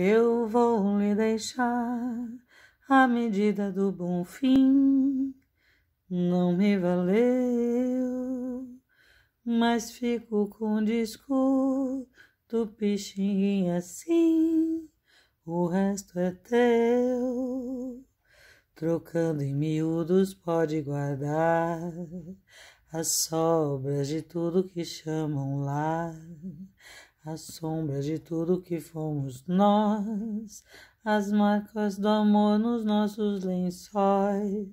Eu vou lhe deixar a medida do bom fim. Não me valeu, mas fico com o disco do pichinho assim. O resto é teu. Trocando em miúdos, pode guardar as sobras de tudo que chamam lar a sombra de tudo que fomos nós, as marcas do amor nos nossos lençóis,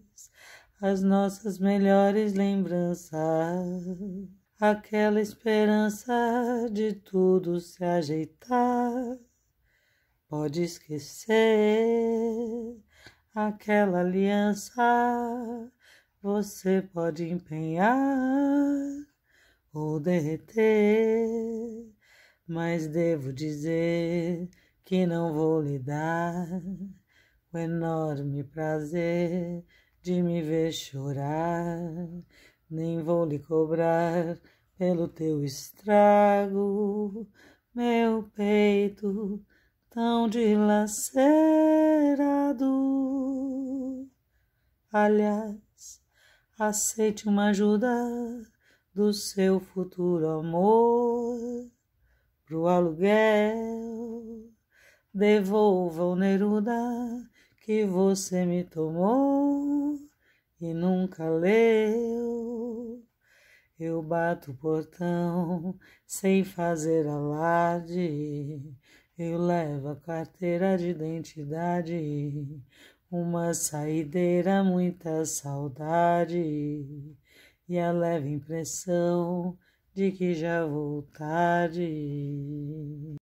as nossas melhores lembranças, aquela esperança de tudo se ajeitar. Pode esquecer aquela aliança, você pode empenhar ou derreter mas devo dizer que não vou lhe dar o enorme prazer de me ver chorar, nem vou lhe cobrar pelo teu estrago, meu peito tão dilacerado. Aliás, aceite uma ajuda do seu futuro amor pro aluguel. Devolva o Neruda que você me tomou e nunca leu. Eu bato o portão sem fazer alarde. Eu levo a carteira de identidade, uma saideira, muita saudade e a leve impressão de que já vou tarde.